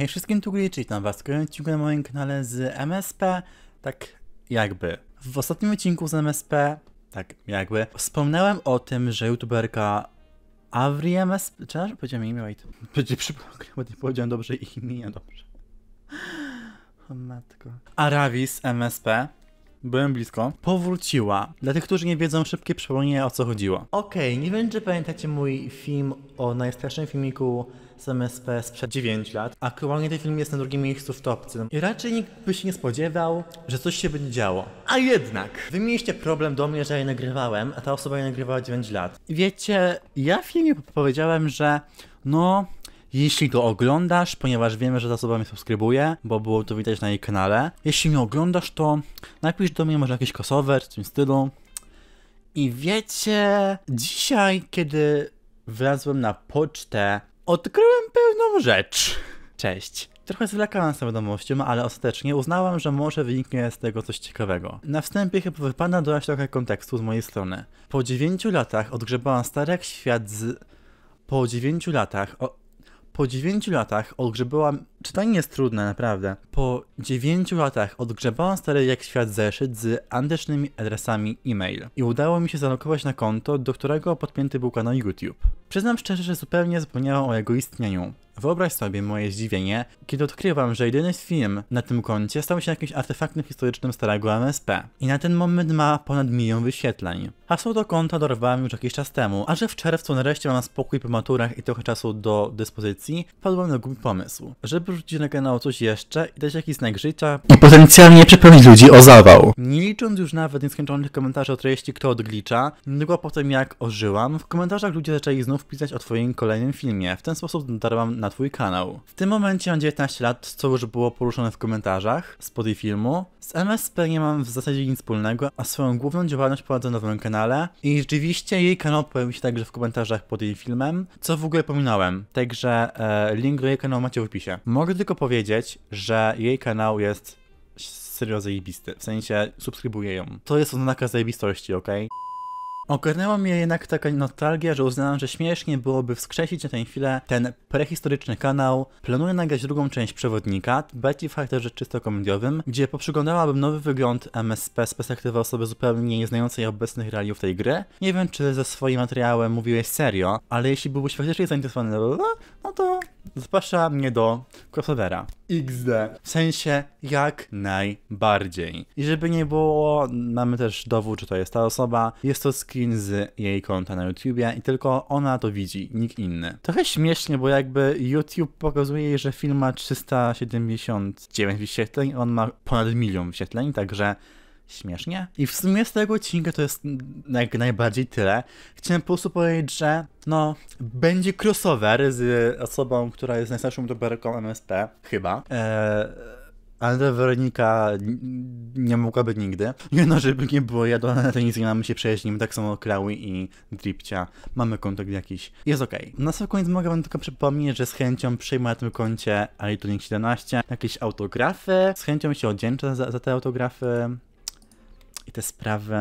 Hej wszystkim, tu Guli, czyli tam was odcinku na moim kanale z MSP, tak jakby. W ostatnim odcinku z MSP, tak jakby, wspomniałem o tym, że youtuberka Avri MSP, czy powiedziałem imię, wait, będzie przypomniał, nie powiedziałem dobrze imię, dobrze. O matko. Aravis MSP byłem blisko, powróciła. Dla tych, którzy nie wiedzą, szybkie przypomnienie o co chodziło. Okej, okay, nie wiem czy pamiętacie mój film o najstarszym filmiku z MSP sprzed 9 lat. Aktualnie ten film jest na drugim miejscu w topce. I raczej nikt by się nie spodziewał, że coś się będzie działo. A jednak! Wy mieliście problem do mnie, że ja nagrywałem, a ta osoba je nagrywała 9 lat. Wiecie, ja w filmie powiedziałem, że no, jeśli go oglądasz, ponieważ wiemy, że ta osoba mnie subskrybuje, bo było to widać na jej kanale. Jeśli mnie oglądasz, to napisz do mnie może jakiś crossover, coś w tym stylu. I wiecie, dzisiaj, kiedy wlazłem na pocztę, odkryłem pewną rzecz. Cześć. Trochę zwlekałem z tą wiadomością, ale ostatecznie uznałam, że może wyniknie z tego coś ciekawego. Na wstępie chyba wypada dodać trochę kontekstu z mojej strony. Po 9 latach odgrzebałam starek świat z... Po 9 latach... O... Po 9 latach odgrzebałam. Czytanie jest trudne, naprawdę. Po 9 latach odgrzebałam stary jak świat zeszyt z antycznymi adresami e-mail i udało mi się zalokować na konto, do którego podpięty był kanał YouTube. Przyznam szczerze, że zupełnie zapomniałam o jego istnieniu. Wyobraź sobie moje zdziwienie, kiedy odkrywam, że jedyny film na tym koncie stał się jakimś artefaktem historycznym starego MSP. I na ten moment ma ponad milion wyświetleń. Hasło do konta dorwałem już jakiś czas temu, a że w czerwcu nareszcie mam spokój po maturach i trochę czasu do dyspozycji, padłem na głupi pomysł, żeby rzucić na kanał coś jeszcze i dać jakiś znak życia i potencjalnie przepełnić ludzi o zawał. Nie licząc już nawet nieskończonych komentarzy o treści, kto odglicza, niedługo po tym jak ożyłam, w komentarzach ludzie zaczęli znów pisać o twoim kolejnym filmie. W ten sposób dotarłam na twój kanał. W tym momencie mam 19 lat, co już było poruszone w komentarzach spod jej filmu. Z MSP nie mam w zasadzie nic wspólnego, a swoją główną działalność prowadzę na moim kanale i rzeczywiście jej kanał pojawił się także w komentarzach pod jej filmem, co w ogóle pominąłem, także e, link do jej kanału macie w opisie. Mogę tylko powiedzieć, że jej kanał jest serio zajebisty, w sensie subskrybuję ją. To jest oznaka zajebistości, okej? Okay? Ogarnęła mnie jednak taka nostalgia, że uznałem, że śmiesznie byłoby wskrzesić na tę chwilę ten prehistoryczny kanał. Planuję nagrać drugą część przewodnika, bardziej w charakterze czysto komediowym, gdzie poprzyglądałabym nowy wygląd MSP z perspektywy osoby zupełnie nieznającej obecnych realiów tej gry. Nie wiem, czy ze swoim materiałem mówiłeś serio, ale jeśli byłbyś faktycznie zainteresowany, no to zaprasza mnie do crossovera. XD. W sensie jak najbardziej. I żeby nie było, mamy też dowód, że to jest ta osoba. Jest to skin z jej konta na YouTubie i tylko ona to widzi, nikt inny. Trochę śmiesznie, bo jakby YouTube pokazuje jej, że film ma 379 wyświetleń, on ma ponad milion wyświetleń, także śmiesznie. I w sumie z tego odcinka to jest jak najbardziej tyle. Chciałem po prostu powiedzieć, że no, będzie crossover z osobą, która jest najstarszą doberką MSP, chyba. Eee, ale Weronika nie mogłaby nigdy. No, żeby nie było, ja do Anatolizji mamy się przejaźnimy, tak samo Krały i Dripcia. Mamy kontakt jakiś. Jest okej. Okay. Na sam koniec mogę wam tylko przypomnieć, że z chęcią przyjmę na tym koncie iTunes 17 jakieś autografy. Z chęcią się odzięczę za, za te autografy i te sprawy.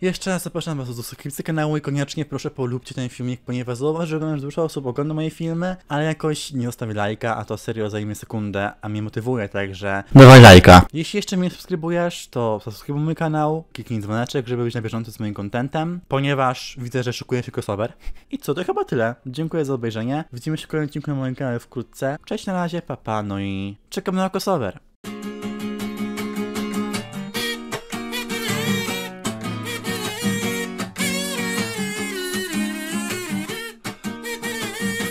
Jeszcze raz zapraszam Was do subskrypcji kanału i koniecznie proszę polubcie ten filmik, ponieważ zauważyłem, że dużo osób ogląda moje filmy, ale jakoś nie zostawi lajka, a to serio zajmie sekundę, a mnie motywuje, także dawaj lajka. Jeśli jeszcze mnie subskrybujesz, to subskrybuj mój kanał, kliknij dzwoneczek, żeby być na bieżąco z moim kontentem, ponieważ widzę, że szukuję się crossover. I co, to chyba tyle. Dziękuję za obejrzenie. Widzimy się w kolejnym odcinku na moim kanale wkrótce. Cześć, na razie, papa, pa, no i czekam na crossover.